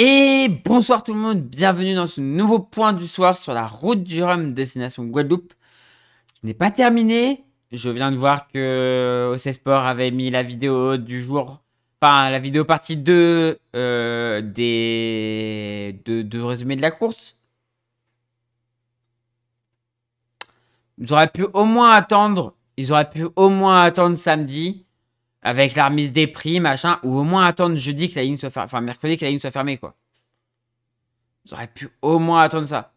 Et bonsoir tout le monde, bienvenue dans ce nouveau point du soir sur la route du rhum destination Guadeloupe Je n'est pas terminé, Je viens de voir que OC Sport avait mis la vidéo du jour, enfin la vidéo partie 2 euh, des de, de, résumé de la course. Ils auraient pu au moins attendre, ils auraient pu au moins attendre samedi avec la remise des prix, machin, ou au moins attendre jeudi que la ligne soit fermée, enfin mercredi que la ligne soit fermée, quoi. J'aurais pu au moins attendre ça.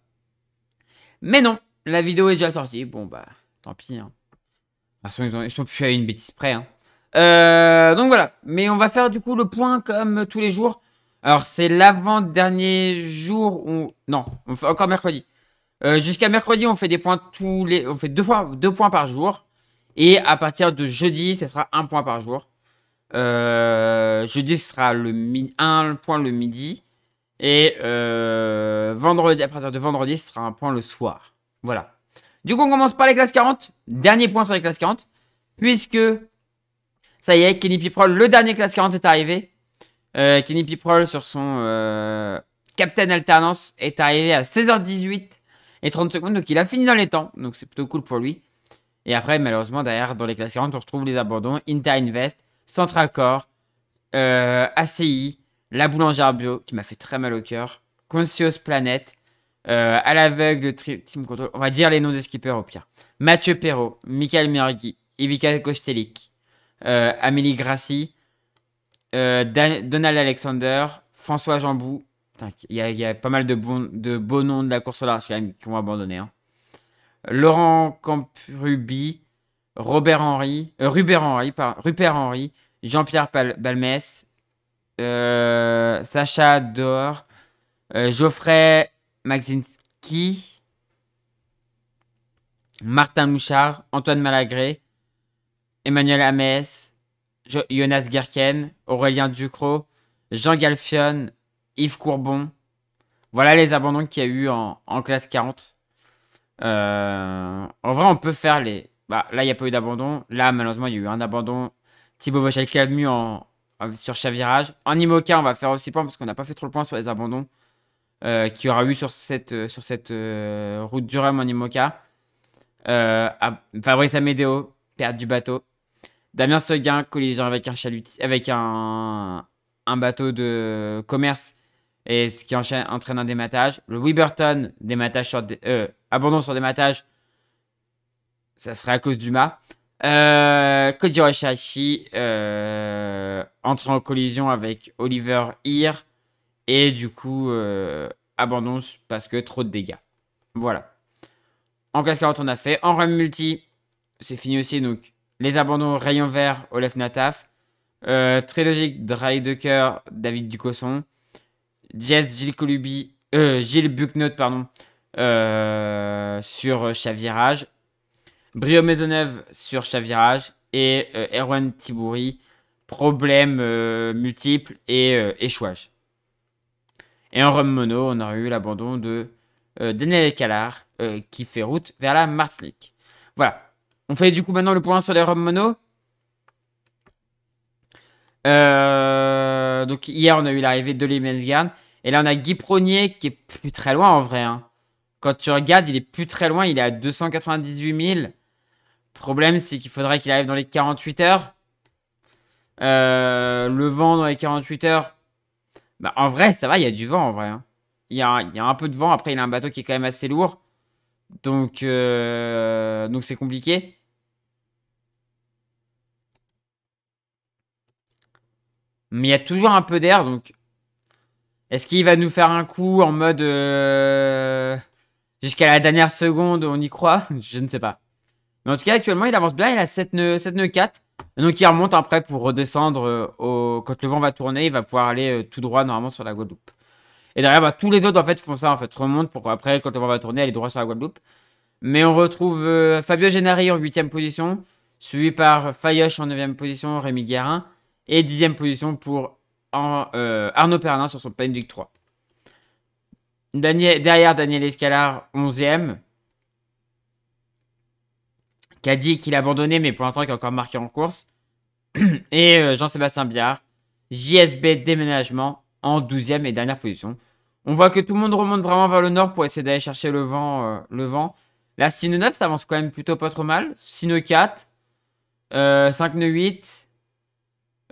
Mais non, la vidéo est déjà sortie. Bon, bah, tant pis. Hein. De toute façon, ils, sont plus à une bêtise près. Hein. Euh, donc voilà, mais on va faire du coup le point comme tous les jours. Alors, c'est l'avant-dernier jour où... Non, encore mercredi. Euh, jusqu'à mercredi, on fait des points tous les... On fait deux, fois, deux points par jour. Et à partir de jeudi, ce sera un point par jour. Euh, jeudi, ce sera le un point le midi. Et euh, vendredi, à partir de vendredi, ce sera un point le soir. Voilà. Du coup, on commence par les classes 40. Dernier point sur les classes 40. Puisque, ça y est, Kenny Piprol, le dernier classe 40 est arrivé. Euh, Kenny Piprol sur son Captain Alternance est arrivé à 16h18 et 30 secondes. Donc, il a fini dans les temps. Donc, c'est plutôt cool pour lui. Et après, malheureusement, derrière, dans les classes 40, on retrouve les abandons. Inta Invest, Centracor, euh, ACI, La Boulangère Bio, qui m'a fait très mal au cœur, Conscious Planet, euh, à l'aveugle, Team Control, on va dire les noms des skippers au pire. Mathieu Perrault, Michael Mergui, Ivica Kostelik, euh, Amélie Grassi, euh, Donald Alexander, François Jambou. Il y, a pas mal de, de beaux noms de la course là, qui ont abandonné. Hein. Laurent Campruby, Robert Henry, euh, Rupert Henry, Rupert Jean-Pierre Balmès, euh, Sacha Dor, euh, Geoffrey Magzinski, Martin Mouchard, Antoine Malagré, Emmanuel Amès, Jonas Gerken, Aurélien Ducrot, Jean Galfion, Yves Courbon. Voilà les abandons qu'il y a eu en classe 40. Euh, en vrai, on peut faire les. Bah, là, il n'y a pas eu d'abandon. Là, malheureusement, il y a eu un abandon. Thibaut Vauchel qui en... sur chavirage. En Imoca, on va faire aussi point parce qu'on n'a pas fait trop le point sur les abandons euh, qu'il y aura eu sur cette, euh, sur cette euh, route du Rhum en Imoca. Fabrice Amedeo, perte du bateau. Damien Seguin, collision avec un chalut... avec un... un, bateau de commerce et ce qui entraîne un dématage. Le Weberton, dématage sur. euh abandon sur des matages. ça serait à cause du mât. Euh, Koji euh, entre en collision avec Oliver Heer et du coup euh, abandon parce que trop de dégâts. Voilà. En classe 40, on a fait. En run multi, c'est fini aussi. Donc, les abandons rayon vert, Olef Nataf. Euh, très logique, Dry Ducker, David Ducosson. Jess, Gilles Colubi, euh, Gilles pardon. Euh, euh, sur euh, Chavirage, Brio Maisonneuve sur Chavirage et euh, Erwan Tibouri, problème multiple et échouage. Et en rhum mono, on aurait eu l'abandon de Daniel qui fait route vers la Martinique. Voilà. On fait du coup maintenant le point sur les Rome mono. donc hier, on a eu l'arrivée de Garn. Et là, on a Guy Pronier qui est plus très loin en vrai. Hein. Quand tu regardes, il est plus très loin, il est à 298 000. Problème, c'est qu'il faudrait qu'il arrive dans les 48 heures. Euh, le vent dans les 48 heures. Bah, en vrai, ça va, il y a du vent en vrai. Hein. Il, y a, un peu de vent. Après, il a un bateau qui est quand même assez lourd. Donc, euh, donc c'est compliqué. Mais il y a toujours un peu d'air, donc... Est-ce qu'il va nous faire un coup en mode... Euh, jusqu'à la dernière seconde, on y croit. je ne sais pas. Mais en tout cas, actuellement, il avance bien. Il a 7 nœuds, 4. donc, il remonte après pour redescendre. Euh, au... Quand le vent va tourner, il va pouvoir aller euh, tout droit normalement sur la Guadeloupe. Et derrière, bah, tous les autres en fait font ça. En fait, remontent pour après, quand le vent va tourner, aller droit sur la Guadeloupe. Mais on retrouve euh, Fabio Gennari en 8 e position, suivi par Fayoche en 9 e position, Rémi Guérin, et 10 e position pour Arnaud Pernin sur son Penduc 3 derrière Daniel Escalar, 11e. Qui a dit qu'il abandonnait, mais pour l'instant, qui est encore marqué en course. Et euh, Jean-Sébastien Biard, JSB déménagement, en 12e et dernière position. On voit que tout le monde remonte vraiment vers le nord pour essayer d'aller chercher le vent. Là, euh, le vent. La 6-9, ça avance quand même plutôt pas trop mal. 6-4, euh, 5-8,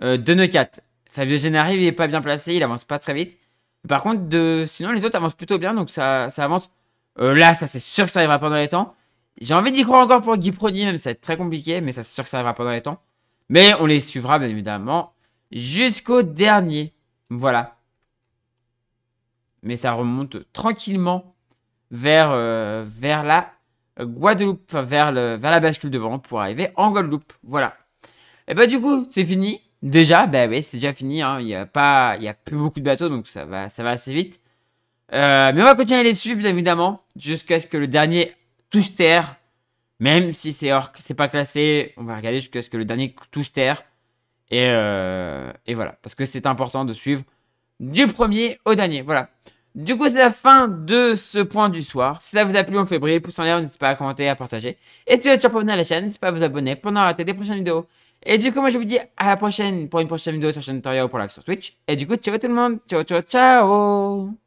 2-4. Euh, Fabio Gennari, il n'est pas bien placé, il avance pas très vite. Par contre, sinon, les autres avancent plutôt bien, donc ça, ça avance. Euh, là, ça, c'est sûr que ça arrivera pendant les temps. J'ai envie d'y croire encore pour Guy Prodi, même ça va être très compliqué, mais ça, c'est sûr que ça arrivera pendant les temps. Mais on les suivra, bien évidemment, jusqu'au dernier. Voilà. Mais ça remonte tranquillement vers, euh, vers la Guadeloupe, vers, le, la bascule devant pour arriver en Guadeloupe. Voilà. Et eh bah, ben, du coup, c'est fini. Déjà, bah oui, c'est déjà fini. Hein. Il n'y a, pas, il a plus beaucoup de bateaux, donc ça va, ça va assez vite. Euh, mais on va continuer à les suivre, bien évidemment, jusqu'à ce que le dernier touche terre. Même si c'est orc, c'est pas classé, on va regarder jusqu'à ce que le dernier touche terre. Euh, et, voilà, parce que c'est important de suivre du premier au dernier. Voilà. Du coup, c'est la fin de ce point du soir. Si ça vous a plu, on fait briller, pouce en l'air, n'hésitez pas à commenter, à partager. Et si vous êtes abonné à la chaîne, n'hésitez pas à vous abonner pour ne rater des prochaines vidéos. Et du coup, moi, je vous dis à la prochaine pour une prochaine vidéo sur chaîne Toria pour la sur Twitch. Et du coup, ciao tout le monde. Ciao, ciao, ciao.